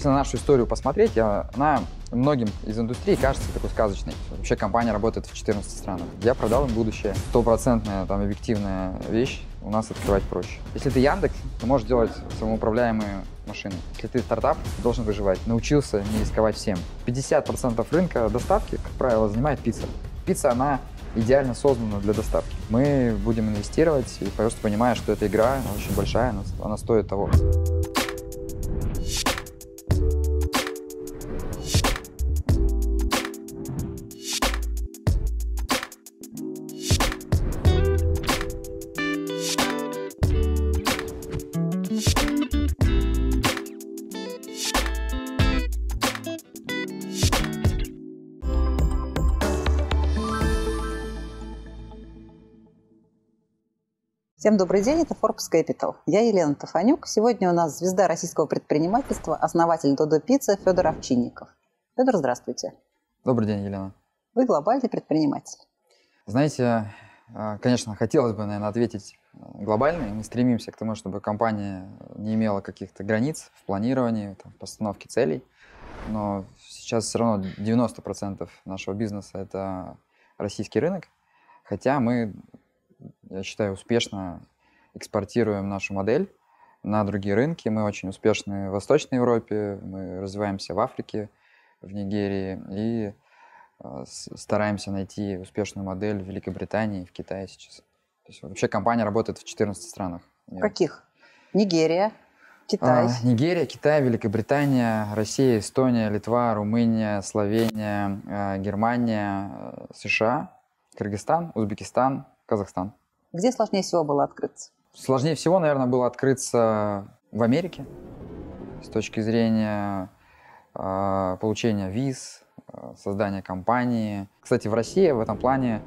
Если на нашу историю посмотреть, она многим из индустрии кажется такой сказочной. Вообще компания работает в 14 странах. Я продал им будущее. Стопроцентная там объективная вещь у нас открывать проще. Если ты Яндекс, ты можешь делать самоуправляемые машины. Если ты стартап, ты должен выживать. Научился не рисковать всем. 50% рынка доставки, как правило, занимает пицца. Пицца, она идеально создана для доставки. Мы будем инвестировать, и просто понимая, что эта игра очень большая, она, она стоит того. Всем добрый день, это Forbes Capital. Я Елена Тафанюк. Сегодня у нас звезда российского предпринимательства, основатель Додо Пицца Федор Овчинников. Федор, здравствуйте. Добрый день, Елена. Вы глобальный предприниматель. Знаете, а, конечно, хотелось бы, наверное, ответить а, глобально. Мы стремимся к тому, чтобы компания не имела каких-то границ в планировании, в постановке целей. Но сейчас все равно 90% нашего бизнеса – это российский рынок. Хотя мы я считаю, успешно экспортируем нашу модель на другие рынки. Мы очень успешны в Восточной Европе, мы развиваемся в Африке, в Нигерии и э, стараемся найти успешную модель в Великобритании, в Китае сейчас. То есть вообще компания работает в 14 странах. Мира. Каких? Нигерия, Китай. А, Нигерия, Китай, Великобритания, Россия, Эстония, Литва, Румыния, Словения, э, Германия, э, США, Кыргызстан, Узбекистан, Казахстан. Где сложнее всего было открыться? Сложнее всего, наверное, было открыться в Америке с точки зрения э, получения виз, а, создания компании. Кстати, в России в этом плане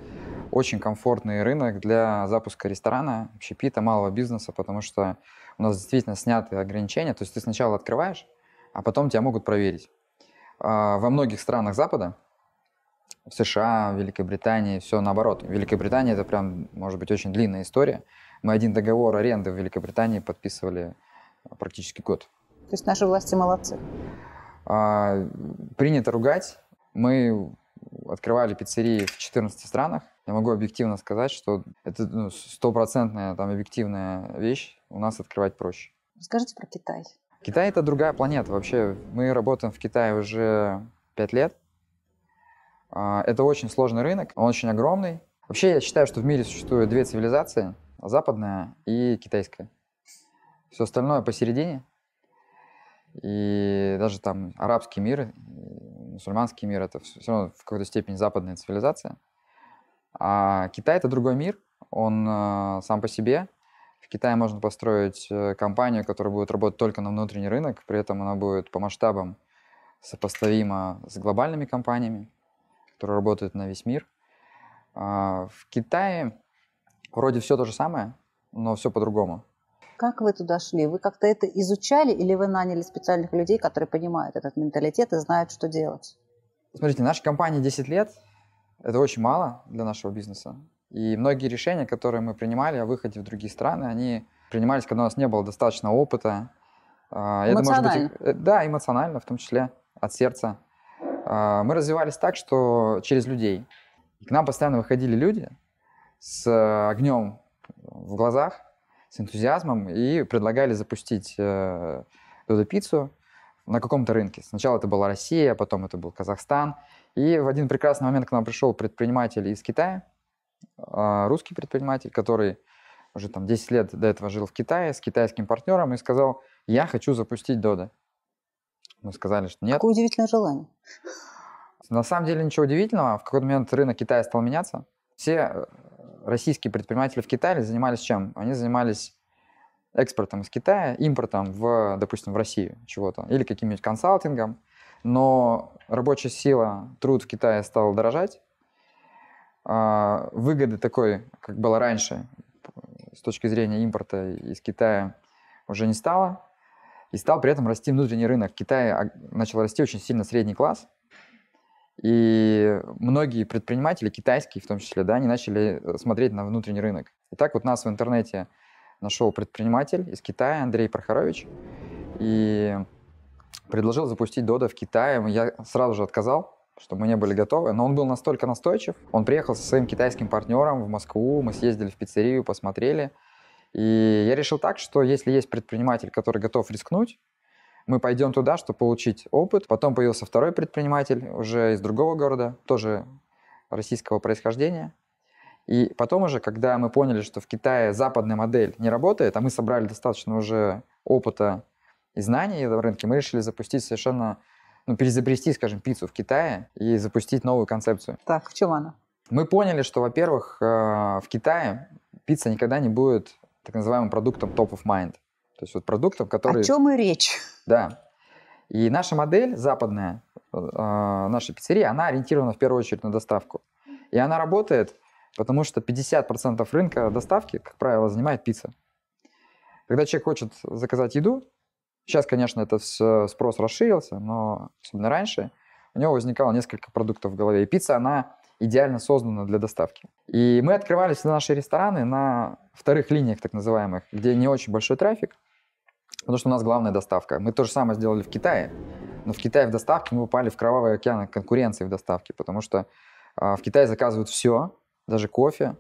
очень комфортный рынок для запуска ресторана, общепита, малого бизнеса, потому что у нас действительно сняты ограничения. То есть ты сначала открываешь, а потом тебя могут проверить. А, во многих странах Запада в США, в Великобритании все наоборот. В Великобритании это прям, может быть, очень длинная история. Мы один договор аренды в Великобритании подписывали а, практически год. То есть наши власти молодцы. А, принято ругать. Мы открывали пиццерии в 14 странах. Я могу объективно сказать, что это ну, стопроцентная ну, там объективная вещь. У нас открывать проще. Скажите про Китай. Китай это другая планета. Вообще мы работаем в Китае уже пять лет. А, это очень сложный рынок, он очень огромный. Вообще, я считаю, что в мире существуют две цивилизации, западная и китайская. Все остальное посередине. И даже там арабский мир, мусульманский мир, это все равно в какой-то степени западная цивилизация. А Китай — это другой мир, он э, сам по себе. В Китае можно построить э, компанию, которая будет работать только на внутренний рынок, при этом она будет по масштабам сопоставима с глобальными компаниями которые работают на весь мир. А, в Китае вроде все то же самое, но все по-другому. Как вы туда шли? Вы как-то это изучали или вы наняли специальных людей, которые понимают этот менталитет и знают, что делать? Смотрите, наша компания 10 лет, это очень мало для нашего бизнеса. И многие решения, которые мы принимали о выходе в другие страны, они принимались, когда у нас не было достаточно опыта. Эмоционально. Это может быть, э, да, эмоционально в том числе, от сердца. А, мы развивались так, что через людей. И к нам постоянно выходили люди с э, огнем в глазах, с энтузиазмом и предлагали запустить э, Додо Пиццу на каком-то рынке. Сначала это была Россия, а потом это был Казахстан. И в один прекрасный момент к нам пришел предприниматель из Китая, э, русский предприниматель, который уже там 10 лет до этого жил в Китае с китайским партнером и сказал, я хочу запустить Додо. Мы сказали, что нет. Какое удивительное желание. На самом деле ничего удивительного. В какой-то момент рынок Китая стал меняться. Все э, российские предприниматели в Китае занимались чем? Они занимались экспортом из Китая, импортом в, допустим, в Россию чего-то или каким-нибудь консалтингом. Но рабочая сила, труд в Китае стал дорожать. А, выгоды такой, как было раньше, с точки зрения импорта из Китая, уже не стало и стал при этом расти внутренний рынок. В Китае начал расти очень сильно средний класс, и многие предприниматели, китайские в том числе, да, они начали э, смотреть на внутренний рынок. И так вот нас в интернете нашел предприниматель из Китая, Андрей Прохорович, и предложил запустить Дода в Китае. Я сразу же отказал, что мы не были готовы, но он был настолько настойчив. Он приехал со своим китайским партнером в Москву, мы съездили в пиццерию, посмотрели – и я решил так, что если есть предприниматель, который готов рискнуть, мы пойдем туда, чтобы получить опыт. Потом появился второй предприниматель, уже из другого города, тоже российского происхождения. И потом уже, когда мы поняли, что в Китае западная модель не работает, а мы собрали достаточно уже опыта и знаний в рынке, мы решили запустить совершенно, ну, перезабрести, скажем, пиццу в Китае и запустить новую концепцию. Так, в чем она? Мы поняли, что, во-первых, э, в Китае пицца никогда не будет так называемым продуктом top of mind. То есть вот продуктом, который... О чем и речь. Да. И наша модель западная, э, наша пиццерия, она ориентирована в первую очередь на доставку. И она работает, потому что 50% рынка доставки, как правило, занимает пицца. Когда человек хочет заказать еду, сейчас, конечно, это спрос расширился, но особенно раньше, у него возникало несколько продуктов в голове. И пицца, она идеально создана для доставки. И мы открывались на наши рестораны на вторых линиях, так называемых, где не очень большой трафик, потому что у нас главная доставка. Мы то же самое сделали в Китае, но в Китае в доставке мы упали в кровавый океан конкуренции в доставке, потому что а, в Китае заказывают все, даже кофе,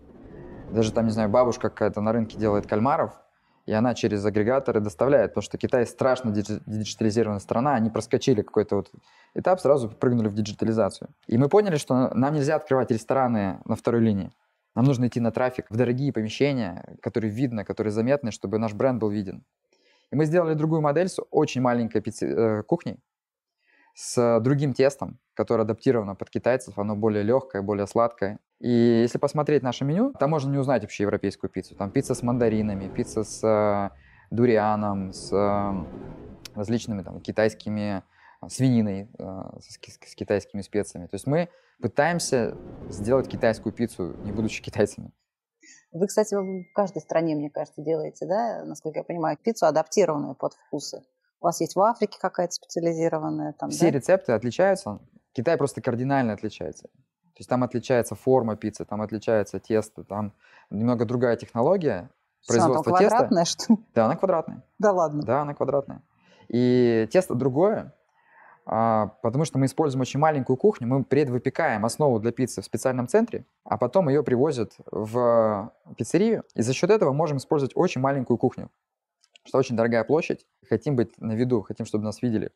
даже там, не знаю, бабушка какая-то на рынке делает кальмаров, и она через агрегаторы доставляет, потому что Китай страшно диджитализированная страна, они проскочили какой-то вот этап, сразу прыгнули в диджитализацию. И мы поняли, что нам нельзя открывать рестораны на второй линии. Нам нужно идти на трафик в дорогие помещения, которые видно, которые заметны, чтобы наш бренд был виден. И мы сделали другую модель с очень маленькой пицце... Э, кухней, с другим тестом, которое адаптировано под китайцев, оно более легкое, более сладкое. И если посмотреть наше меню, там можно не узнать вообще европейскую пиццу. Там пицца с мандаринами, пицца с э, дурианом, с э, различными там китайскими э, свининой, э, с, с китайскими специями. То есть мы пытаемся сделать китайскую пиццу, не будучи китайцами. Вы, кстати, в каждой стране, мне кажется, делаете, да, насколько я понимаю, пиццу адаптированную под вкусы. У вас есть в Африке какая-то специализированная там. Все да? рецепты отличаются. Китай просто кардинально отличается. То есть там отличается форма пиццы, там отличается тесто, там немного другая технология производства Что, теста. квадратная, что ли? Да, она квадратная. Да ладно? Да, она квадратная. И тесто другое, а, потому что мы используем очень маленькую кухню, мы предвыпекаем основу для пиццы в специальном центре, а потом ее привозят в пиццерию, и за счет этого можем использовать очень маленькую кухню, что очень дорогая площадь, хотим быть на виду, хотим, чтобы нас видели.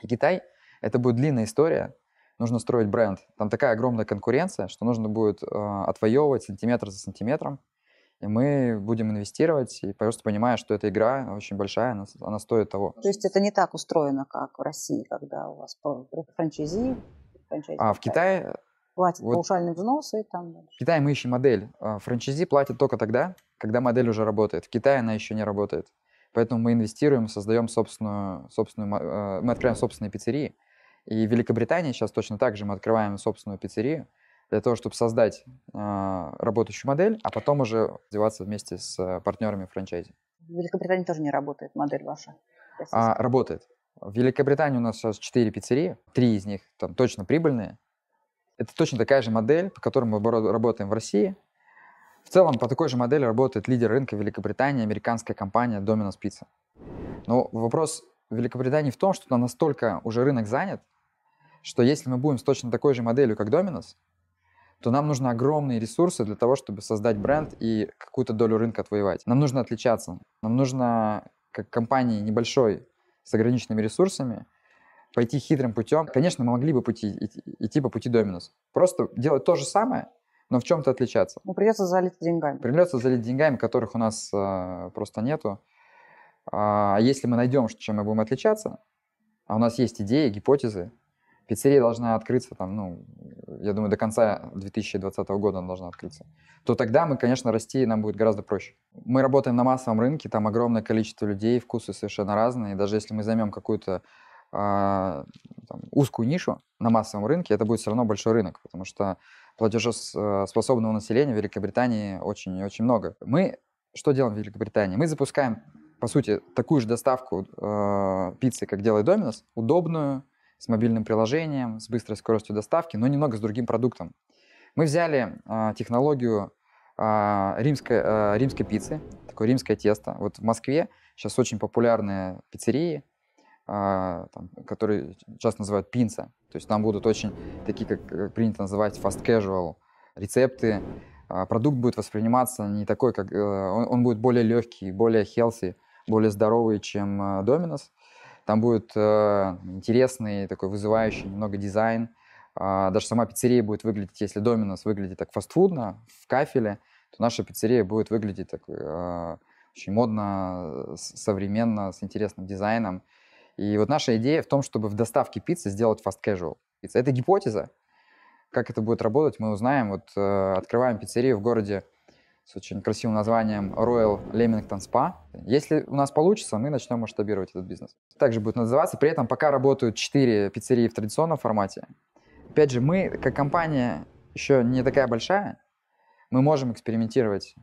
И Китай – это будет длинная история, нужно строить бренд. Там такая огромная конкуренция, что нужно будет э, отвоевывать сантиметр за сантиметром. И мы будем инвестировать, и просто понимая, что эта игра очень большая, она, она стоит того. То есть это не так устроено, как в России, когда у вас франчайзи. а в Китае... Платят вот, паушальные взносы. Там... В Китае мы ищем модель. А, франчайзи платят только тогда, когда модель уже работает. В Китае она еще не работает. Поэтому мы инвестируем, создаем собственную, собственную а, мы открываем собственные пиццерии, и в Великобритании сейчас точно так же мы открываем собственную пиццерию для того, чтобы создать э, работающую модель, а потом уже развиваться вместе с э, партнерами франчайзи. В Великобритании тоже не работает модель ваша? А, работает. В Великобритании у нас сейчас 4 пиццерии, 3 из них там точно прибыльные. Это точно такая же модель, по которой мы работаем в России. В целом, по такой же модели работает лидер рынка Великобритании, американская компания Domino's Pizza. Но вопрос Великобритании в том, что там настолько уже рынок занят, что если мы будем с точно такой же моделью, как Dominus, то нам нужны огромные ресурсы для того, чтобы создать бренд и какую-то долю рынка отвоевать. Нам нужно отличаться. Нам нужно, как компании небольшой, с ограниченными ресурсами, пойти хитрым путем. Конечно, мы могли бы пути, идти, идти по пути Доминус. Просто делать то же самое, но в чем-то отличаться. Но ну, придется залить деньгами. Придется залить деньгами, которых у нас э, просто нету. А, а если мы найдем, чем мы будем отличаться, а у нас есть идеи, гипотезы, пиццерия должна открыться там, ну, я думаю, до конца 2020 года она должна открыться, то тогда мы, конечно, расти нам будет гораздо проще. Мы работаем на массовом рынке, там огромное количество людей, вкусы совершенно разные. Даже если мы займем какую-то э, узкую нишу на массовом рынке, это будет все равно большой рынок, потому что платежеспособного населения в Великобритании очень-очень и много. Мы что делаем в Великобритании? Мы запускаем, по сути, такую же доставку э, пиццы, как делает Доминос, удобную, с мобильным приложением, с быстрой скоростью доставки, но немного с другим продуктом. Мы взяли э, технологию э, римской, э, римской пиццы, такое римское тесто. Вот в Москве сейчас очень популярные пиццерии, э, там, которые сейчас называют пинца. То есть там будут очень такие, как э, принято называть, fast casual рецепты. Э, продукт будет восприниматься не такой, как... Э, он, он будет более легкий, более healthy, более здоровый, чем э, Domino's. Там будет э, интересный, такой вызывающий немного дизайн. Э, даже сама пиццерия будет выглядеть, если Доминос выглядит так фастфудно, в кафеле, то наша пиццерия будет выглядеть так э, очень модно, э, современно, с интересным дизайном. И вот наша идея в том, чтобы в доставке пиццы сделать fast casual. Пицца. Это гипотеза. Как это будет работать, мы узнаем. Вот э, открываем пиццерию в городе с очень красивым названием Royal Lemington Spa. Если у нас получится, мы начнем масштабировать этот бизнес. Также будет называться. При этом пока работают 4 пиццерии в традиционном формате. Опять же, мы, как компания, еще не такая большая. Мы можем экспериментировать,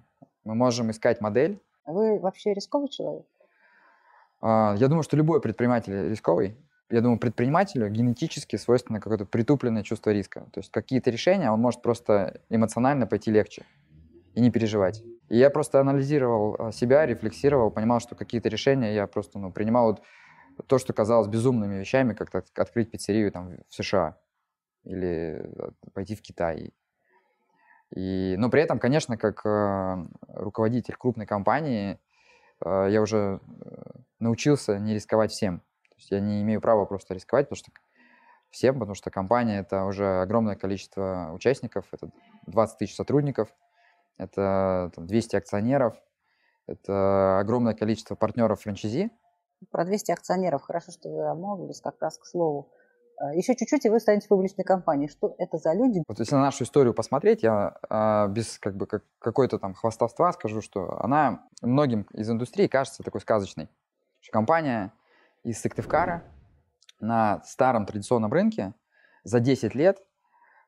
мы можем искать модель. Вы вообще рисковый человек? А, я думаю, что любой предприниматель рисковый. Я думаю, предпринимателю генетически свойственно какое-то притупленное чувство риска. То есть какие-то решения он может просто эмоционально пойти легче и не переживать. И я просто анализировал а, себя, рефлексировал, понимал, что какие-то решения я просто ну, принимал вот то, что казалось безумными вещами, как открыть пиццерию там, в США или а, пойти в Китай. И, но при этом, конечно, как э, руководитель крупной компании, э, я уже э, научился не рисковать всем. То есть я не имею права просто рисковать, потому что всем, потому что компания это уже огромное количество участников, это 20 тысяч сотрудников – это там, 200 акционеров, это огромное количество партнеров франчайзи. Про 200 акционеров, хорошо, что вы обмолвились как раз к слову. Э, Еще чуть-чуть, и вы станете публичной компанией. Что это за люди? Вот если на нашу историю посмотреть, я э, без как бы как, какой-то там хвастовства скажу, что она многим из индустрии кажется такой сказочной. Что компания из Сыктывкара на старом традиционном рынке за 10 лет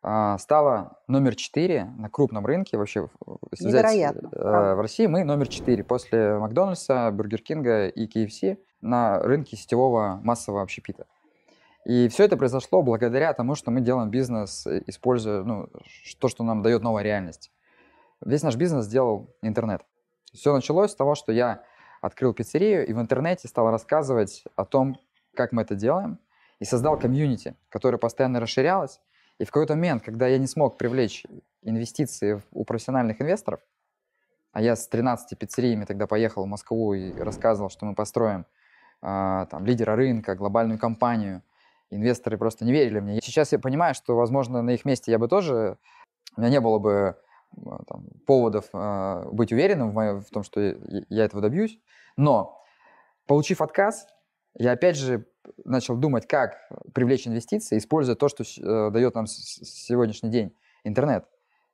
а, стала номер 4 на крупном рынке вообще. Если Взять, э, правда. в России мы номер 4 после Макдональдса, Бургер Кинга и KFC на рынке сетевого массового общепита. И все это произошло благодаря тому, что мы делаем бизнес, э, используя ну, то, что нам дает новая реальность. Весь наш бизнес сделал интернет. Все началось с того, что я открыл пиццерию и в интернете стал рассказывать о том, как мы это делаем, и создал комьюнити, которое постоянно расширялось. И в какой-то момент, когда я не смог привлечь инвестиции у профессиональных инвесторов, а я с 13 пиццериями тогда поехал в Москву и рассказывал, что мы построим э, там, лидера рынка, глобальную компанию. Инвесторы просто не верили мне. Сейчас я понимаю, что, возможно, на их месте я бы тоже... У меня не было бы э, там, поводов э, быть уверенным в, в том, что я этого добьюсь. Но, получив отказ, я опять же начал думать, как э, привлечь инвестиции, используя то, что э, дает нам сегодняшний день интернет,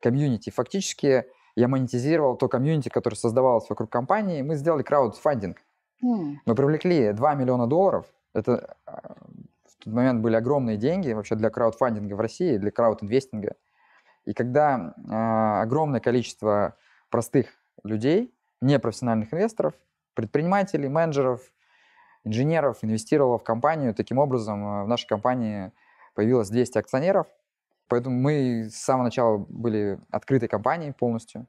комьюнити. Фактически я монетизировал то комьюнити, которое создавалось вокруг компании. Мы сделали краудфандинг. Мы привлекли 2 миллиона долларов. Это а, в тот момент были огромные деньги вообще для краудфандинга в России, для краудинвестинга. И когда э, огромное количество простых людей, непрофессиональных инвесторов, предпринимателей, менеджеров, инженеров, инвестировала в компанию. Таким образом, э, в нашей компании появилось 200 акционеров. Поэтому мы с самого начала были открытой компанией полностью.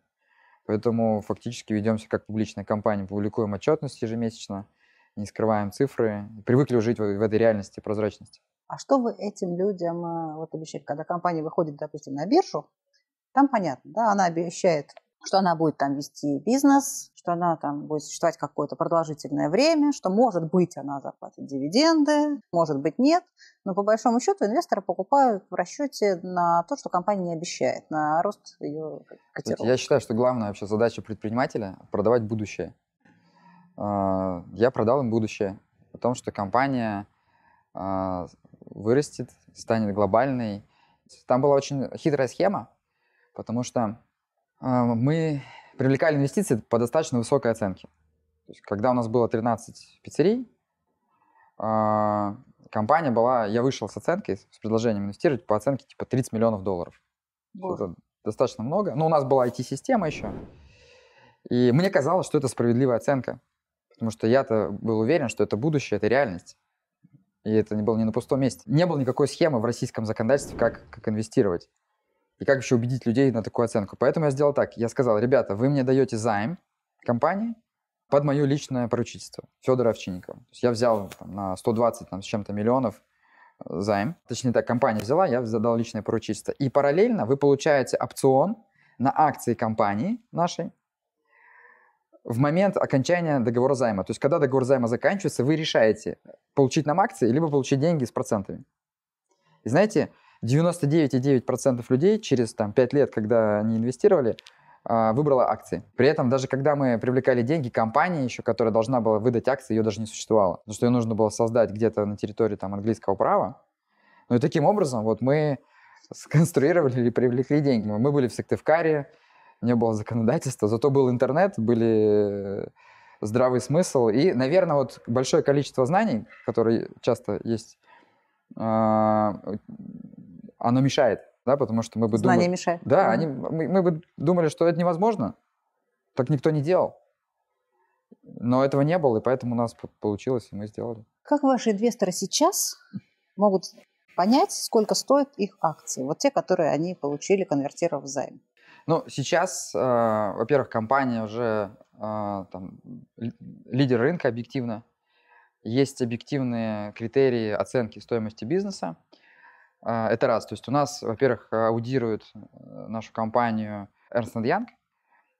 Поэтому фактически ведемся как публичная компания, публикуем отчетность ежемесячно, не скрываем цифры, привыкли жить в, в этой реальности, прозрачности. А что вы этим людям э, вот обещаете, когда компания выходит, допустим, на биржу, там понятно, да, она обещает что она будет там вести бизнес, что она там будет существовать какое-то продолжительное время, что, может быть, она заплатит дивиденды, может быть, нет. Но по большому счету инвесторы покупают в расчете на то, что компания не обещает, на рост ее котировок. Я считаю, что главная вообще задача предпринимателя – продавать будущее. А, я продал им будущее о том, что компания а, вырастет, станет глобальной. Там была очень хитрая схема, потому что а, мы привлекали инвестиции по достаточно высокой оценке. То есть, когда у нас было 13 пиццерий, а, компания была, я вышел с оценкой, с предложением инвестировать по оценке типа 30 миллионов долларов. Вот. Это достаточно много. Но ну, у нас была IT-система еще. И мне казалось, что это справедливая оценка. Потому что я-то был уверен, что это будущее, это реальность. И это не было не на пустом месте. Не было никакой схемы в российском законодательстве, как, как инвестировать. И как еще убедить людей на такую оценку? Поэтому я сделал так. Я сказал, ребята, вы мне даете займ компании под мое личное поручительство Федора Овчинникова. То есть я взял там, на 120 там, с чем-то миллионов э, займ. Точнее так, компания взяла, я задал личное поручительство. И параллельно вы получаете опцион на акции компании нашей в момент окончания договора займа. То есть, когда договор займа заканчивается, вы решаете, получить нам акции, либо получить деньги с процентами. И знаете, 99,9% людей через там, 5 лет, когда они инвестировали, а, выбрала акции. При этом даже когда мы привлекали деньги, компания еще, которая должна была выдать акции, ее даже не существовало. Потому что ее нужно было создать где-то на территории там, английского права. Ну и таким образом вот мы сконструировали или привлекли деньги. Мы были в Сыктывкаре, не было законодательства, зато был интернет, были э, здравый смысл. И, наверное, вот большое количество знаний, которые часто есть а, оно мешает, да, потому что мы бы Знание думали... мешает. Да, mm-hmm. они, мы, мы бы думали, что это невозможно, так никто не делал. Но этого не было, и поэтому у нас получилось, и мы сделали. Как ваши инвесторы сейчас могут понять, сколько стоят их акции, вот те, которые они получили, конвертировав займ? Ну, сейчас, э, во-первых, компания уже э, там, лидер рынка объективно. Есть объективные критерии оценки стоимости бизнеса. А, это раз. То есть у нас, во-первых, аудирует э, нашу компанию Ernst Young,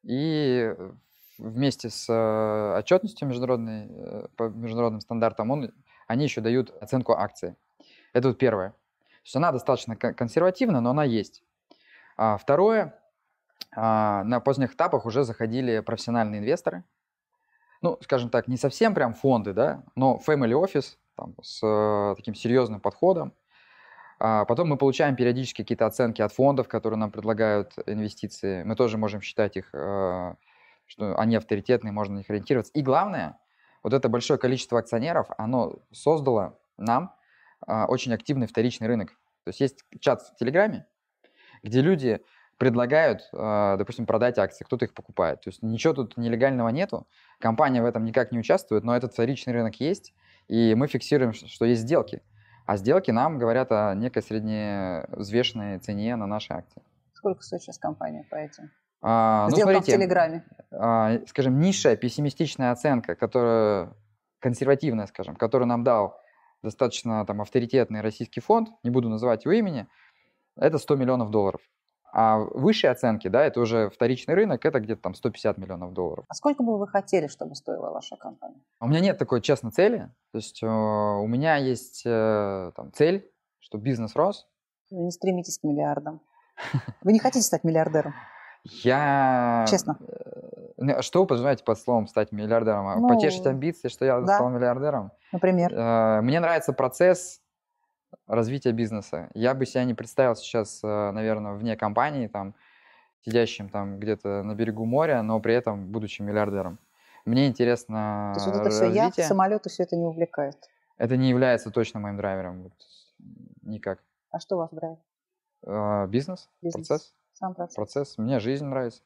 и э, вместе с э, отчетностью международной, по международным стандартам он, они еще дают оценку акции. Это вот первое. То есть она достаточно консервативна, но она есть. А второе, а, на поздних этапах уже заходили профессиональные инвесторы. Ну, скажем так, не совсем прям фонды, да, но family office там, с таким серьезным подходом а потом мы получаем периодически какие-то оценки от фондов, которые нам предлагают инвестиции. Мы тоже можем считать их, э, что они авторитетные, можно на них ориентироваться. И главное, вот это большое количество акционеров, оно создало нам а, очень активный вторичный рынок. То есть есть чат в Телеграме, где люди предлагают, а, допустим, продать акции, кто-то их покупает. То есть ничего тут нелегального нету, компания в этом никак не участвует, но этот вторичный рынок есть, и мы фиксируем, что есть сделки. А сделки нам говорят о некой средневзвешенной цене на наши акции. Сколько стоит сейчас компания по этим? А, ну, смотрите, в Телеграме. А, скажем, низшая пессимистичная оценка, которая консервативная, скажем, которую нам дал достаточно там авторитетный российский фонд, не буду называть его имени, это 100 миллионов долларов. А высшие оценки, да, это уже вторичный рынок, это где-то там 150 миллионов долларов. А сколько бы вы хотели, чтобы стоила ваша компания? У меня нет такой честной цели. То есть э, у меня есть э, там, цель, что бизнес рос. Вы не стремитесь к миллиардам. Вы не хотите стать миллиардером? Я... Честно. Э, а что вы подразумеваете под словом стать миллиардером? А ну, Потешить амбиции, что я да. стал миллиардером? Например. Мне нравится процесс развития бизнеса. Я бы себя не представил сейчас, э, наверное, вне компании, там, сидящим там где-то на берегу моря, но при этом будучи миллиардером. Мне интересно То есть вот это все развитие. я, самолеты, все это не увлекает? Это не является точно моим драйвером. Вот. Никак. А что вас драйв? А, бизнес, бизнес, процесс. Сам процесс. Процесс. Мне жизнь нравится.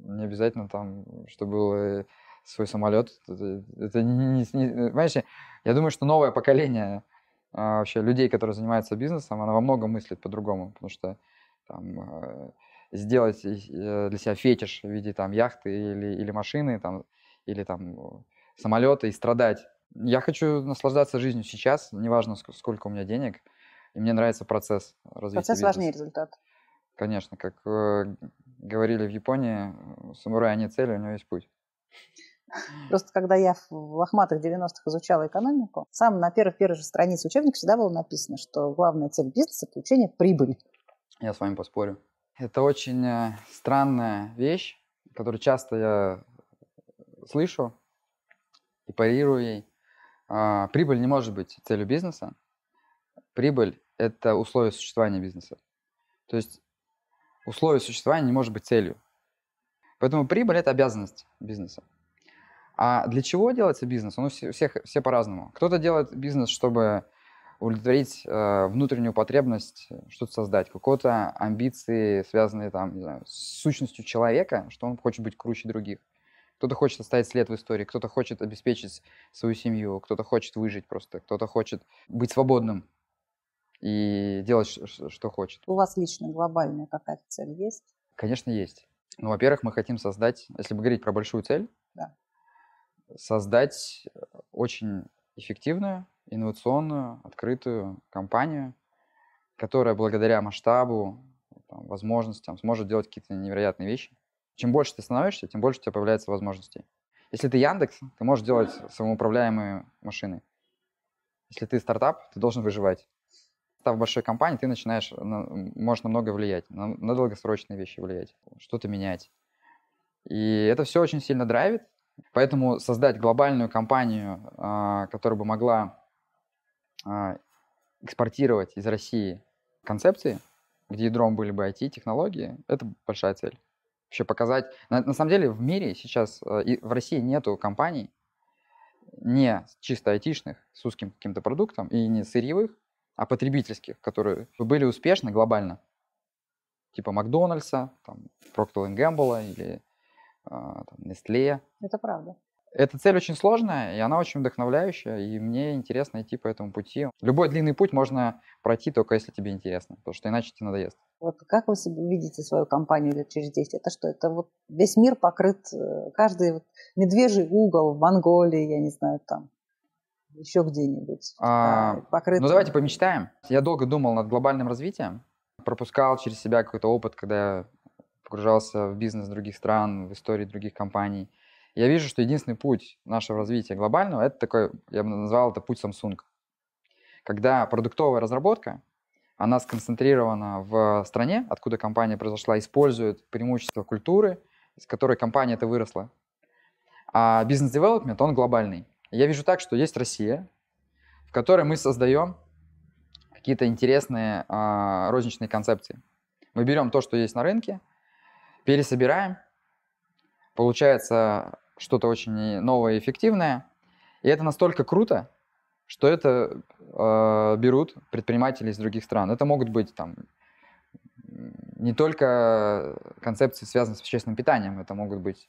Не обязательно там, чтобы был свой самолет. Это, это не, не, не... Понимаете, я думаю, что новое поколение а, вообще людей, которые занимаются бизнесом, она во многом мыслит по-другому, потому что там, э, сделать э, для себя фетиш в виде там яхты или, или машины, там, или там самолета и страдать. Я хочу наслаждаться жизнью сейчас, неважно, сколько у меня денег, и мне нравится процесс развития Процесс бизнеса. важнее результат. Конечно, как э, говорили в Японии, у самурая нет цели, у него есть путь. Просто когда я в лохматых 90-х изучала экономику, сам на первой первой же странице учебника всегда было написано, что главная цель бизнеса – получение прибыли. Я с вами поспорю. Это очень э, странная вещь, которую часто я слышу и парирую ей. А, прибыль не может быть целью бизнеса. Прибыль – это условие существования бизнеса. То есть условие существования не может быть целью. Поэтому прибыль – это обязанность бизнеса. А для чего делается бизнес? Он у всех все по-разному. Кто-то делает бизнес, чтобы удовлетворить э, внутреннюю потребность э, что-то создать, какого-то амбиции, связанные там, не знаю, с сущностью человека, что он хочет быть круче других. Кто-то хочет оставить след в истории, кто-то хочет обеспечить свою семью, кто-то хочет выжить просто, кто-то хочет быть свободным и делать, что хочет. У вас лично глобальная какая-то цель есть? Конечно, есть. Ну, во-первых, мы хотим создать, если бы говорить про большую цель, да создать э, очень эффективную, инновационную, открытую компанию, которая благодаря масштабу, там, возможностям сможет делать какие-то невероятные вещи. Чем больше ты становишься, тем больше у тебя появляется возможностей. Если ты Яндекс, ты можешь делать самоуправляемые машины. Если ты стартап, ты должен выживать. Став большой компанией, ты начинаешь, на, можешь на многое влиять, на, на долгосрочные вещи влиять, что-то менять. И это все очень сильно драйвит, Поэтому создать глобальную компанию, а, которая бы могла а, экспортировать из России концепции, где ядром были бы IT-технологии, это большая цель. Вообще показать... На, на самом деле в мире сейчас, а, и в России нету компаний, не чисто айтишных, с узким каким-то продуктом, и не сырьевых, а потребительских, которые были успешны глобально. Типа Макдональдса, там, Procter Gamble или а, там, Nestle. Это правда. Эта цель очень сложная, и она очень вдохновляющая, и мне интересно идти по этому пути. Любой длинный путь можно пройти только если тебе интересно, потому что иначе тебе надоест. Вот как вы себе видите свою компанию лет через 10? Это что? Это вот весь мир покрыт, э, каждый вот медвежий угол в Монголии, я не знаю, там, еще где-нибудь. А, покрыт... Ну давайте помечтаем. Я долго думал над глобальным развитием, пропускал через себя какой-то опыт, когда погружался в бизнес других стран, в истории других компаний. Я вижу, что единственный путь нашего развития глобального, это такой, я бы назвал это путь Samsung. Когда продуктовая разработка, она сконцентрирована в стране, откуда компания произошла, использует преимущества культуры, из которой компания это выросла. А бизнес-девелопмент, он глобальный. Я вижу так, что есть Россия, в которой мы создаем какие-то интересные а, розничные концепции. Мы берем то, что есть на рынке, пересобираем, получается что-то очень новое и эффективное. И это настолько круто, что это э, берут предприниматели из других стран. Это могут быть там не только концепции, связанные с общественным питанием, это могут быть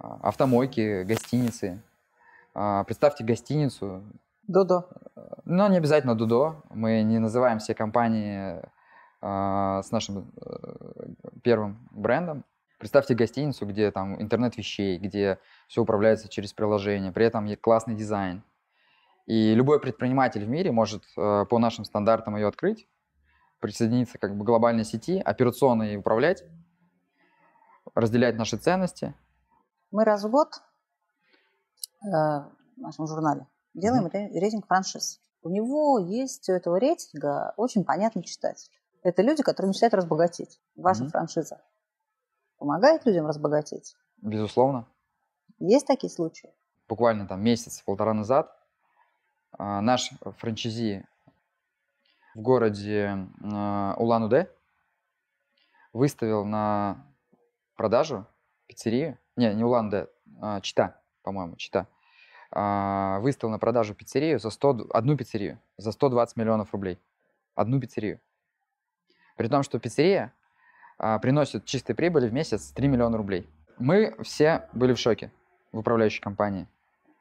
э, автомойки, гостиницы. Э, представьте гостиницу. Додо. Но ну, не обязательно Додо. Мы не называем все компании э, с нашим первым брендом. Представьте гостиницу, где там интернет вещей, где все управляется через приложение, при этом классный дизайн. И любой предприниматель в мире может э, по нашим стандартам ее открыть, присоединиться как бы к глобальной сети, операционно ей управлять, разделять наши ценности. Мы раз в год э, в нашем журнале делаем mm-hmm. рейтинг франшиз. У него есть у этого рейтинга очень понятный читатель. Это люди, которые мечтают разбогатеть. Ваша mm франшиза помогает людям разбогатеть? Безусловно. Есть такие случаи? Буквально там месяц-полтора назад а, наш франчайзи в городе а, Улан-Удэ выставил на продажу пиццерию, не, не Улан-Удэ, а, Чита, по-моему, Чита, выставил на продажу пиццерию за 100, одну пиццерию за 120 миллионов рублей. Одну пиццерию. При том, что пиццерия а, приносит чистой прибыли в месяц 3 миллиона рублей. Мы все были в шоке в управляющей компании.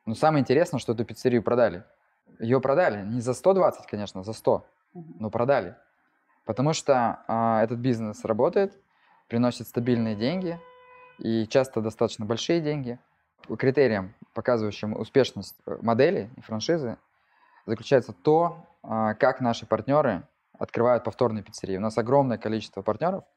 Но самое интересное, что эту пиццерию продали. Ее продали не за 120, конечно, за 100, но продали. Потому что а, этот бизнес работает, приносит стабильные деньги и часто достаточно большие деньги. Критерием, показывающим успешность э, модели и франшизы, заключается то, а, как наши партнеры открывают повторные пиццерии. У нас огромное количество партнеров –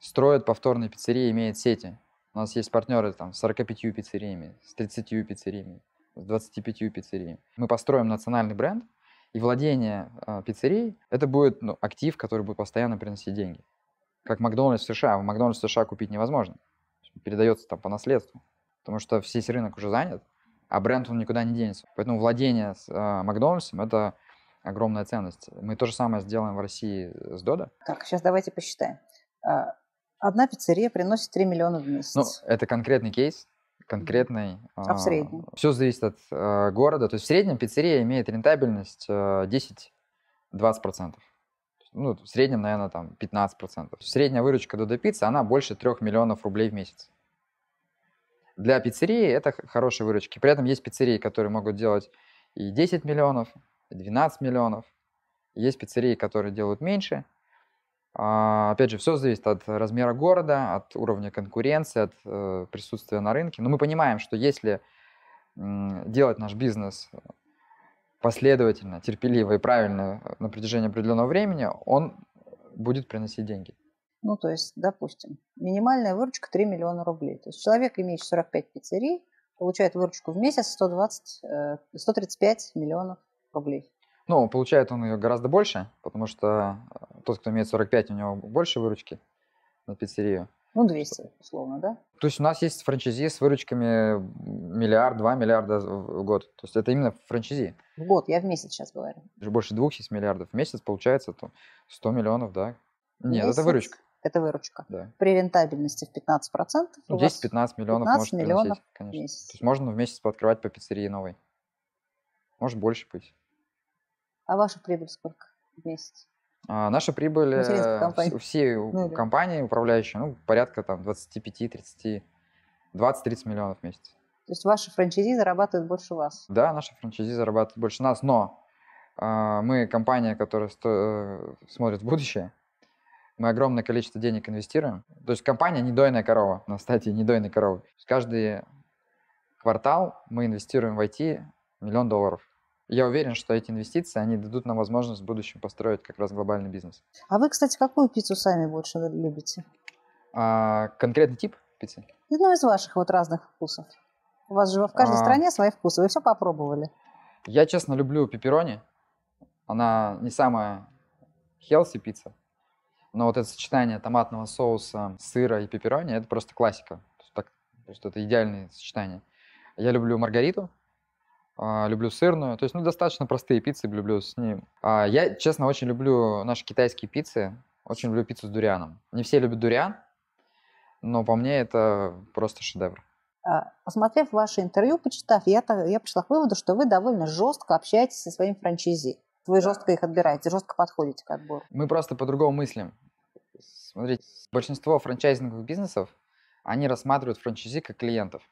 строят повторные пиццерии, имеют сети. У нас есть партнеры там, с 45 пиццериями, с 30 пиццериями, с 25 пиццериями. Мы построим национальный бренд, и владение э, а, пиццерий – это будет ну, актив, который будет постоянно приносить деньги. Как Макдональдс в США. В Макдональдс в США купить невозможно. Передается там по наследству. Потому что весь рынок уже занят, а бренд он никуда не денется. Поэтому владение с, э, Макдональдсом – это огромная ценность. Мы то же самое сделаем в России с Дода. Так, сейчас давайте посчитаем. А, Одна пиццерия приносит 3 миллиона в месяц. Ну, это конкретный кейс, конкретный. А в а, среднем? А, все зависит от а, города. То есть в среднем пиццерия имеет рентабельность э, а, 10-20%. Ну, в среднем, наверное, там 15%. Средняя выручка Додо Пиццы, она больше 3 миллионов рублей в месяц. Для пиццерии это хорошие выручки. При этом есть пиццерии, которые могут делать и 10 миллионов, и 12 миллионов. Есть пиццерии, которые делают меньше – а, опять же, все зависит от размера города, от уровня конкуренции, от э, присутствия на рынке. Но мы понимаем, что если делать наш бизнес последовательно, терпеливо и правильно э, на протяжении определенного времени, он будет приносить деньги. Ну, то есть, допустим, минимальная выручка 3 миллиона рублей. То есть человек, имеющий 45 пиццерий, получает выручку в месяц 120, 135 э, миллионов рублей. Ну, получает он ее гораздо больше, потому что э, тот, кто имеет 45, у него больше выручки на пиццерию. Ну, 200, условно, да? То есть у нас есть франчайзи с выручками миллиард, два миллиарда в год. То есть это именно франчайзи. В год, я в месяц сейчас говорю. Больше двух есть миллиардов. В месяц получается то 100 миллионов, да? Нет, месяц. это выручка. Это выручка. Да. При рентабельности в 15%. Ну, 10-15 миллионов 15 может миллионов конечно. В месяц. То есть можно в месяц пооткрывать по пиццерии новой. Может больше быть. А ваша прибыль сколько в месяц? А, наша прибыль э, у всей ну, компании управляющей ну, порядка там 25-30, 20-30 миллионов в месяц. То есть ваши франчайзи зарабатывают больше вас? Да, наши франчайзи зарабатывают больше нас, но э, мы компания, которая сто, э, смотрит в будущее, мы огромное количество денег инвестируем. То есть компания не дойная корова, на стадии не дойной коровы. Каждый квартал мы инвестируем в IT миллион долларов. Я уверен, что эти инвестиции, они дадут нам возможность в будущем построить как раз глобальный бизнес. А вы, кстати, какую пиццу сами больше любите? А, конкретный тип пиццы? Ну, из ваших вот разных вкусов. У вас же в каждой а... стране свои вкусы. Вы все попробовали. Я, честно, люблю пепперони. Она не самая хелси пицца. Но вот это сочетание томатного соуса, сыра и пепперони – это просто классика. так, то есть это идеальное сочетание. Я люблю маргариту, а, люблю сырную. То есть, ну, достаточно простые пиццы люблю с ним. А я, честно, очень люблю наши китайские пиццы. Очень люблю пиццу с дурианом. Не все любят дуриан, но по мне это просто шедевр. А, посмотрев ваше интервью, почитав, я, я пришла к выводу, что вы довольно жестко общаетесь со своим франчайзи. Вы жестко их отбираете, жестко подходите к отбору. Мы просто по-другому мыслим. Смотрите, большинство франчайзинговых бизнесов, они рассматривают франчайзи как клиентов,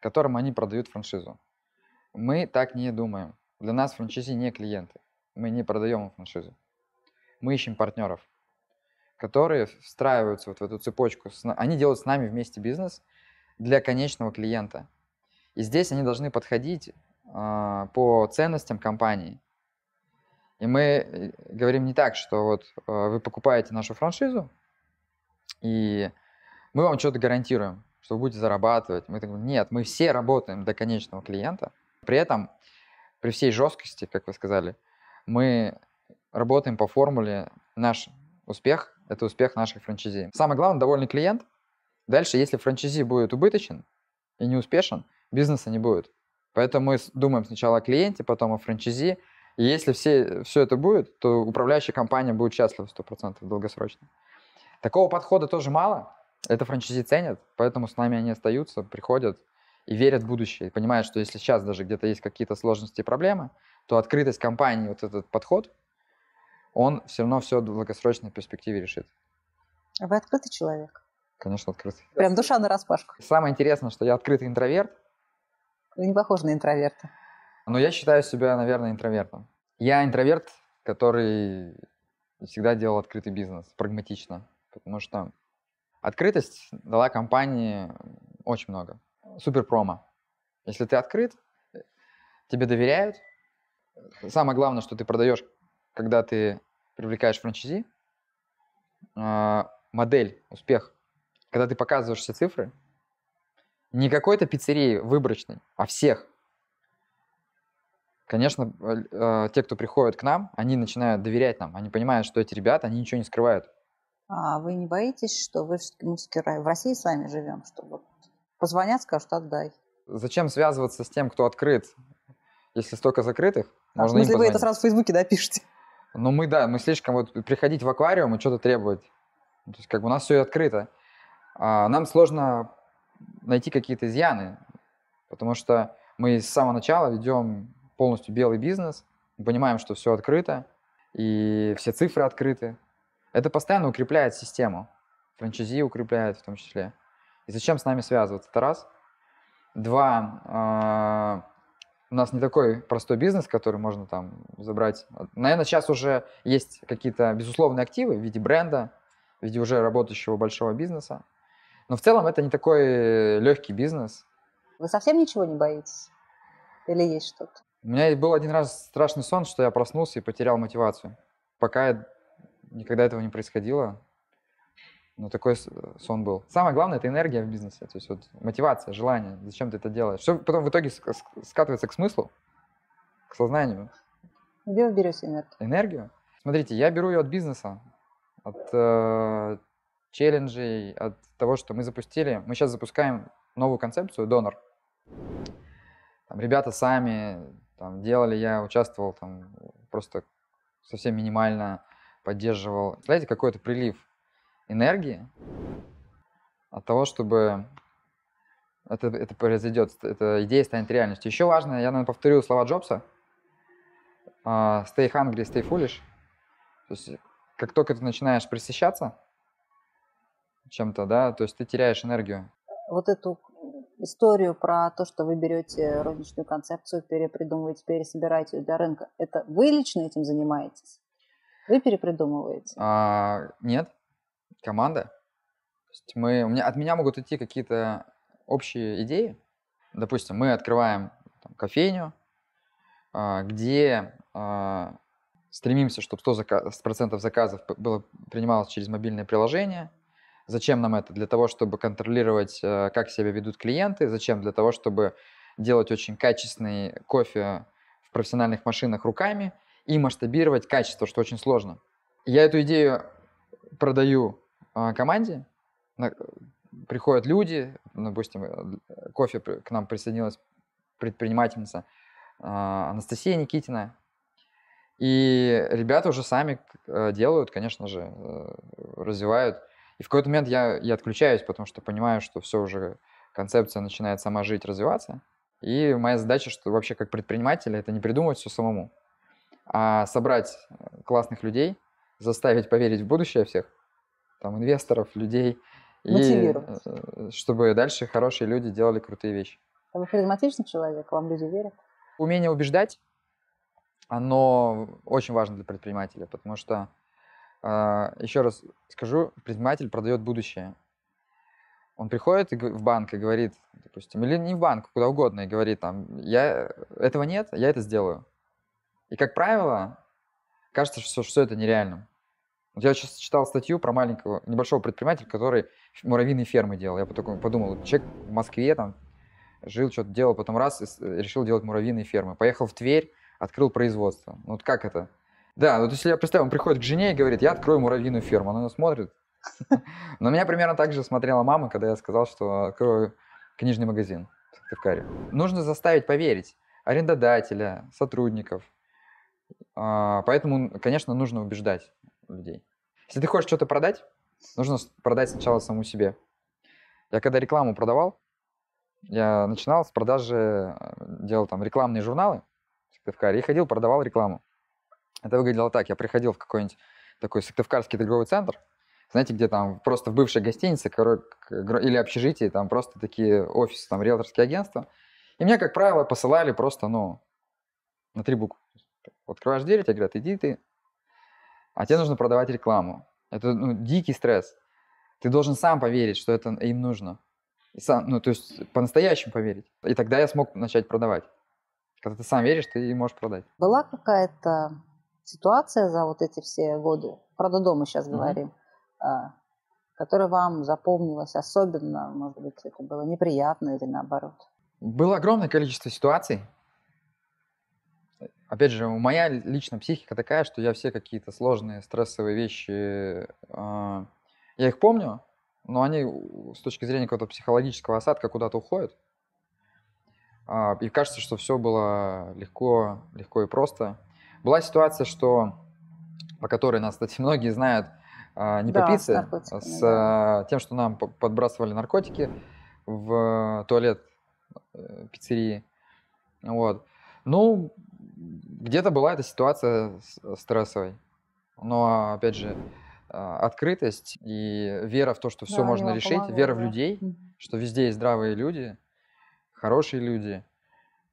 которым они продают франшизу. Мы так не думаем. Для нас франшизи не клиенты. Мы не продаем франшизу. Мы ищем партнеров, которые встраиваются вот в эту цепочку. Они делают с нами вместе бизнес для конечного клиента. И здесь они должны подходить э, по ценностям компании. И мы э, говорим не так, что вот э, вы покупаете нашу франшизу, и мы вам что-то гарантируем, что вы будете зарабатывать. Мы так говорим, нет, мы все работаем до конечного клиента – при этом, при всей жесткости, как вы сказали, мы работаем по формуле наш успех – это успех наших франчайзи. Самое главное – довольный клиент. Дальше, если франчайзи будет убыточен и не успешен, бизнеса не будет. Поэтому мы думаем сначала о клиенте, потом о франчайзи. И если все, все это будет, то управляющая компания будет счастлива 100% долгосрочно. Такого подхода тоже мало. Это франчайзи ценят, поэтому с нами они остаются, приходят, и верят в будущее, понимают, что если сейчас даже где-то есть какие-то сложности и проблемы, то открытость компании, вот этот подход, он все равно все в долгосрочной перспективе решит. А вы открытый человек? Конечно, открытый. Прям душа на распашку. Самое интересное, что я открытый интроверт. Вы не похожи на интроверта. Но я считаю себя, наверное, интровертом. Я интроверт, который всегда делал открытый бизнес, прагматично. Потому что открытость дала компании очень много супер промо. Если ты открыт, тебе доверяют. Самое главное, что ты продаешь, когда ты привлекаешь франчайзи, а, модель, успех, когда ты показываешь все цифры, не какой-то пиццерии выборочной, а всех. Конечно, а, те, кто приходят к нам, они начинают доверять нам, они понимают, что эти ребята, они ничего не скрывают. А вы не боитесь, что вы все ну, в России с вами живем, что вот Позвонят, скажут, отдай. Зачем связываться с тем, кто открыт, если столько закрытых? А можно в смысле, вы это сразу в Фейсбуке, да, пишете? Ну, мы, да, мы слишком вот приходить в аквариум и что-то требовать. Ну, то есть, как бы у нас все открыто. А, нам сложно найти какие-то изъяны, потому что мы с самого начала ведем полностью белый бизнес, понимаем, что все открыто, и все цифры открыты. Это постоянно укрепляет систему. Франчайзи укрепляет в том числе. И зачем с нами связываться? Это раз. Два. А, у нас не такой простой бизнес, который можно там забрать. Наверное, сейчас уже есть какие-то безусловные активы в виде бренда, в виде уже работающего большого бизнеса. Но в целом это не такой легкий бизнес. Вы совсем ничего не боитесь? Или есть что-то? У меня был один раз страшный сон, что я проснулся и потерял мотивацию. Пока я... никогда этого не происходило, ну, такой сон был. Самое главное — это энергия в бизнесе, то есть вот мотивация, желание, зачем ты это делаешь. Все потом в итоге скатывается к смыслу, к сознанию. Где вы берете энергию? Энергию? Смотрите, я беру ее от бизнеса, от э, челленджей, от того, что мы запустили. Мы сейчас запускаем новую концепцию «Донор». Там ребята сами там, делали, я участвовал там просто совсем минимально, поддерживал. Знаете, какой-то прилив – энергии от того, чтобы это, это произойдет, эта идея станет реальностью. Еще важно, я, наверное, повторю слова Джобса, а, stay hungry, stay foolish. То есть, как только ты начинаешь пресыщаться чем-то, да, то есть ты теряешь энергию. Вот эту историю про то, что вы берете розничную концепцию, перепридумываете, пересобираете для рынка, это вы лично этим занимаетесь? Вы перепридумываете? А, нет, команда. То есть мы, у меня, от меня могут идти какие-то общие идеи. Допустим, мы открываем там, кофейню, а, где а, стремимся, чтобы 100% заказ, процентов заказов было, принималось через мобильное приложение. Зачем нам это? Для того, чтобы контролировать, э, как себя ведут клиенты. Зачем? Для того, чтобы делать очень качественный кофе в профессиональных машинах руками и масштабировать качество, что очень сложно. Я эту идею продаю а, команде. Э, приходят люди, допустим, э, э, кофе к нам присоединилась предпринимательница а, Анастасия Никитина. И ребята уже сами делают, конечно же, развивают. И в какой-то момент я, я отключаюсь, потому что понимаю, что все уже, концепция начинает сама жить, развиваться. И моя задача, что вообще как предприниматель, это не придумывать все самому, а собрать классных людей, заставить поверить в будущее всех – там, инвесторов, людей. Мотивировать. И э, чтобы дальше хорошие люди делали крутые вещи. Вы харизматичный человек, вам люди верят. Умение убеждать, оно очень важно для предпринимателя, потому что, а, еще раз скажу, предприниматель продает будущее. Он приходит в банк и говорит, допустим, или не в банк, куда угодно, и говорит там, я этого нет, я это сделаю. И, как правило, кажется, что, все это нереально. Я сейчас читал статью про маленького, небольшого предпринимателя, который муравьиные фермы делал. Я потом подумал, человек в Москве там жил, что-то делал, потом раз и э, решил делать муравьиные фермы. Поехал в Тверь, открыл производство. Ну, вот как это? Да, вот если я представлю, он приходит к жене и говорит, я открою муравьиную ферму. Она смотрит. Но меня примерно так же смотрела мама, когда я сказал, что открою книжный магазин в Сыктывкаре. Нужно заставить поверить арендодателя, сотрудников. А, поэтому, конечно, нужно убеждать людей. Если ты хочешь что-то продать, нужно продать сначала саму себе. Я когда рекламу продавал, я начинал с продажи, э, делал там рекламные журналы в Сыктывкаре и ходил, продавал рекламу. Это выглядело так. Я приходил в какой-нибудь такой сыктывкарский торговый центр, знаете, где там просто в бывшей гостинице или общежитии, там просто такие офисы, там риэлторские агентства. И меня, как правило, посылали просто, ну, на три буквы. Открываешь дверь, тебе говорят, иди ты а тебе нужно продавать рекламу. Это ну, дикий стресс. Ты должен сам поверить, что это им нужно. И сам, ну, то есть по-настоящему поверить. И тогда я смог начать продавать. Когда ты сам веришь, ты и можешь продать. Была какая-то ситуация за вот эти все годы, про дома сейчас mm-hmm. говорим, а, которая вам запомнилась особенно, может быть, это было неприятно или наоборот? Было огромное количество ситуаций, опять же, моя лично психика такая, что я все какие-то сложные стрессовые вещи, э, я их помню, но они с точки зрения какого-то психологического осадка куда-то уходят. Э, и кажется, что все было легко, легко и просто. Была ситуация, что по которой нас, кстати, многие знают, э, не да, попиться, с, с да. тем, что нам подбрасывали наркотики в э, туалет э, пиццерии. Вот. Ну, где-то была эта ситуация э, стрессовой. Но, опять же, э, открытость и вера в то, что все да, можно решить, помогла, вера да. в людей, что везде есть здравые люди, хорошие люди,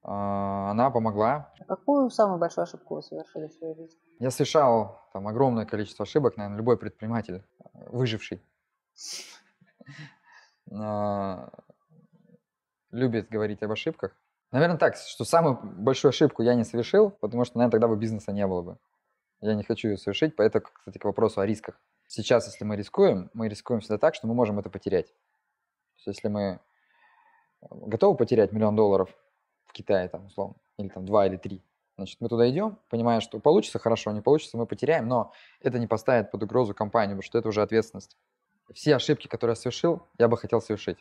а, она помогла. А какую самую большую ошибку вы совершили в своей жизни? Я совершал там огромное количество ошибок, наверное, любой предприниматель, выживший, а, любит говорить об ошибках. Наверное, так, что самую большую ошибку я не совершил, потому что, наверное, тогда бы бизнеса не было бы. Я не хочу ее совершить, поэтому, кстати, к вопросу о рисках. Сейчас, если мы рискуем, мы рискуем всегда так, что мы можем это потерять. То есть, если мы э, готовы потерять миллион долларов в Китае, там, условно, или там два или три, значит, мы туда идем, понимая, что получится хорошо, не получится, мы потеряем, но это не поставит под угрозу компанию, потому что это уже ответственность. Все ошибки, которые я совершил, я бы хотел совершить.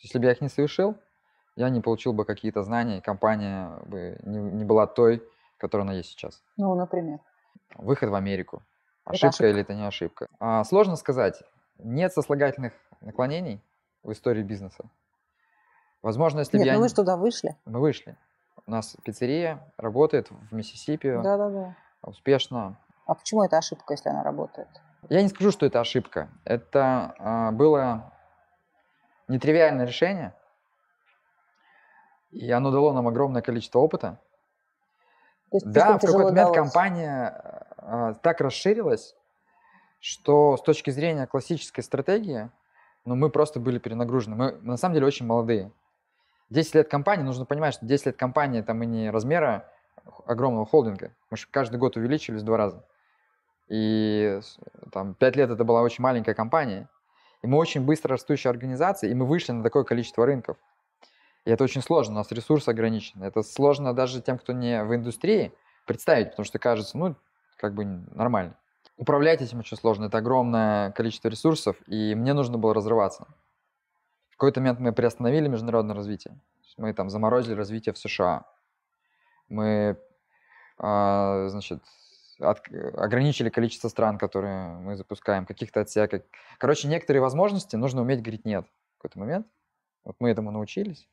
Если бы я их не совершил, я не получил бы какие-то знания, и компания бы не, не была той, которая она есть сейчас. Ну, например? Выход в Америку. Ошибка, ошибка. или это не ошибка? А, сложно сказать. Нет сослагательных наклонений в истории бизнеса. Возможно, если Нет, бы ну я... Нет, мы туда вышли. Мы вышли. У нас пиццерия работает в Миссисипи. Да-да-да. Успешно. А почему это ошибка, если она работает? Я не скажу, что это ошибка. Это а, было нетривиальное решение, и оно дало нам огромное количество опыта. То есть, да, в какой-то момент удалось. компания э, э, так расширилась, что с точки зрения классической стратегии, ну, мы просто были перенагружены. Мы на самом деле очень молодые. 10 лет компании, нужно понимать, что 10 лет компании там и не размера огромного холдинга. Мы же каждый год увеличивались в два раза. И там 5 лет это была очень маленькая компания. И мы очень быстро растущая организация, и мы вышли на такое количество рынков. И это очень сложно, у нас ресурс ограничен. Это сложно даже тем, кто не в индустрии, представить, потому что кажется, ну, как бы нормально. Управлять этим очень сложно, это огромное количество ресурсов, и мне нужно было разрываться. В какой-то момент мы приостановили международное развитие. Мы там заморозили развитие в США. Мы, э, значит, от, ограничили количество стран, которые мы запускаем, каких-то отсеков. Короче, некоторые возможности нужно уметь говорить «нет» в какой-то момент. Вот мы этому научились.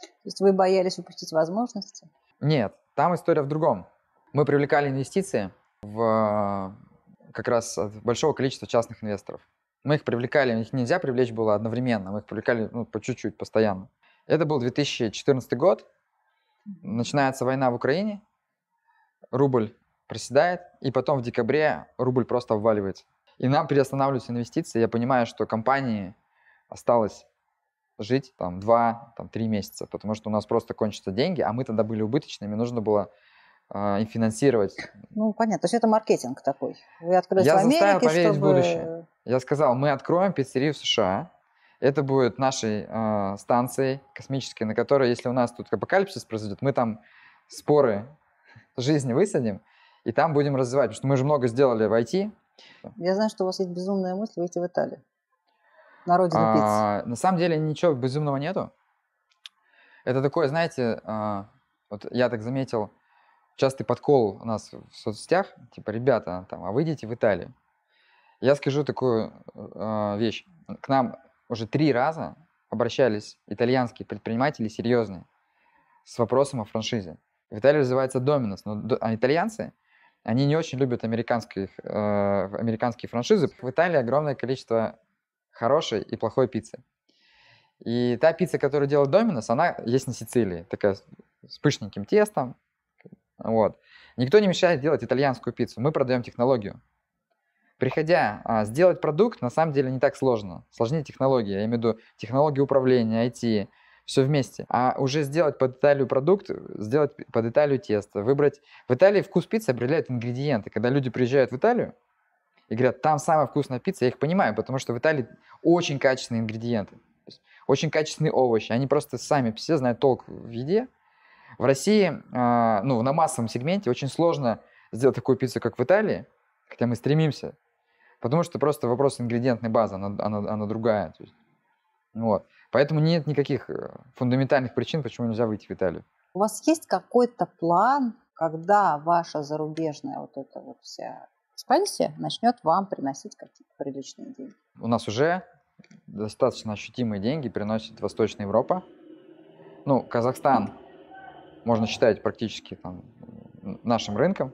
То есть вы боялись упустить возможности? Нет, там история в другом. Мы привлекали инвестиции в э, как раз от большого количества частных инвесторов. Мы их привлекали, их нельзя привлечь было одновременно, мы их привлекали ну, по чуть-чуть, постоянно. Это был 2014 год, начинается война в Украине, рубль проседает, и потом в декабре рубль просто обваливается. И нам переостанавливаются инвестиции. Я понимаю, что компании осталось жить там 2-3 там, месяца, потому что у нас просто кончатся деньги, а мы тогда были убыточными, нужно было э, а, и финансировать. Ну, понятно. То есть это маркетинг такой. Вы открылись Я в Америке, заставил поверить чтобы... в будущее. Я сказал, мы откроем пиццерию в США, это будет нашей э, станцией космической, на которой, если у нас тут апокалипсис произойдет, мы там споры жизни высадим, и там будем развивать, потому что мы же много сделали в IT. Я знаю, что у вас есть безумная мысль выйти в Италию на родину а, На самом деле ничего безумного нету. Это такое, знаете, а, вот я так заметил, частый подкол у нас в соцсетях, типа, ребята, там, а выйдите в Италию. Я скажу такую а, вещь. К нам уже три раза обращались итальянские предприниматели серьезные с вопросом о франшизе. В Италии называется Доминос, но а итальянцы они не очень любят американских, э, американские франшизы. В Италии огромное количество хорошей и плохой пиццы. И та пицца, которую делает Доминос, она есть на Сицилии, такая с пышненьким тестом. Вот. Никто не мешает делать итальянскую пиццу, мы продаем технологию. Приходя, а, сделать продукт на самом деле не так сложно. Сложнее технологии, я имею в виду технологии управления, IT, все вместе. А уже сделать под Италию продукт, сделать под Италию тесто, выбрать... В Италии вкус пиццы определяют ингредиенты. Когда люди приезжают в Италию, и говорят, там самая вкусная пицца, я их понимаю, потому что в Италии очень качественные ингредиенты, очень качественные овощи, они просто сами все знают толк в еде. В России, а, ну, на массовом сегменте очень сложно сделать такую пиццу, как в Италии, хотя мы стремимся, потому что просто вопрос ингредиентной базы, она, она, она другая. То есть, вот. Поэтому нет никаких э, фундаментальных причин, почему нельзя выйти в Италию. У вас есть какой-то план, когда ваша зарубежная вот эта вот вся экспансия начнет вам приносить какие-то приличные деньги. У нас уже достаточно ощутимые деньги приносит Восточная Европа. Ну, Казахстан можно считать практически там, нашим рынком.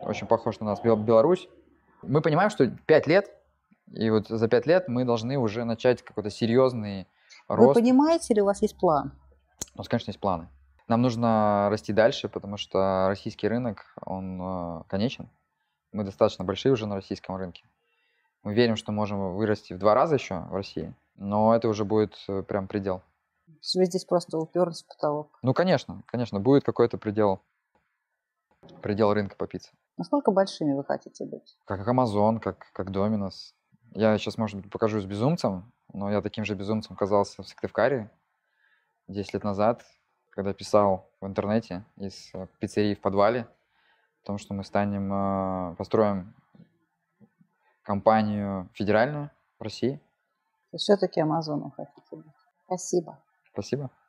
Очень похож на нас Беларусь. Мы понимаем, что 5 лет, и вот за 5 лет мы должны уже начать какой-то серьезный рост. Вы понимаете или у вас есть план? У нас, конечно, есть планы. Нам нужно расти дальше, потому что российский рынок, он э, конечен мы достаточно большие уже на российском рынке. Мы верим, что можем вырасти в два раза еще в России, но это уже будет э, прям предел. Вы здесь просто уперлись в потолок. Ну, конечно, конечно, будет какой-то предел, предел рынка по пицце. Насколько большими вы хотите быть? Как Amazon, как, как Domino's. Я сейчас, может быть, покажусь безумцем, но я таким же безумцем казался в Сыктывкаре 10 лет назад, когда писал в интернете из э, пиццерии в подвале – потому что мы станем, э, построим компанию федеральную в России. все-таки Амазону хотите. Спасибо. Спасибо.